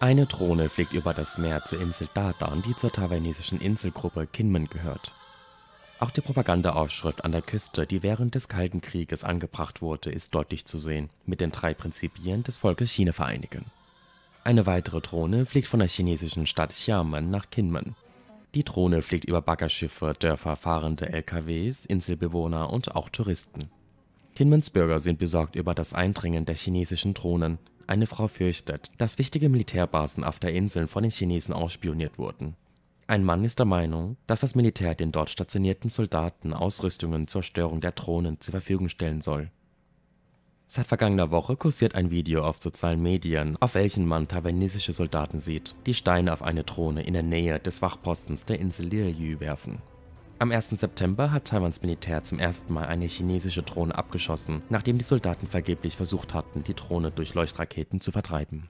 Eine Drohne fliegt über das Meer zur Insel Dardan, die zur taiwanesischen Inselgruppe Kinmen gehört. Auch die Propagandaaufschrift an der Küste, die während des Kalten Krieges angebracht wurde, ist deutlich zu sehen, mit den drei Prinzipien des Volkes China vereinigen. Eine weitere Drohne fliegt von der chinesischen Stadt Xiamen nach Kinmen. Die Drohne fliegt über Baggerschiffe, Dörfer, fahrende LKWs, Inselbewohner und auch Touristen. Kinmens Bürger sind besorgt über das Eindringen der chinesischen Drohnen, eine Frau fürchtet, dass wichtige Militärbasen auf der Insel von den Chinesen ausspioniert wurden. Ein Mann ist der Meinung, dass das Militär den dort stationierten Soldaten Ausrüstungen zur Störung der Drohnen zur Verfügung stellen soll. Seit vergangener Woche kursiert ein Video auf sozialen Medien, auf welchem man taiwanesische Soldaten sieht, die Steine auf eine Drohne in der Nähe des Wachpostens der Insel Liyue werfen am 1. September hat Taiwans Militär zum ersten Mal eine chinesische Drohne abgeschossen, nachdem die Soldaten vergeblich versucht hatten, die Drohne durch Leuchtraketen zu vertreiben.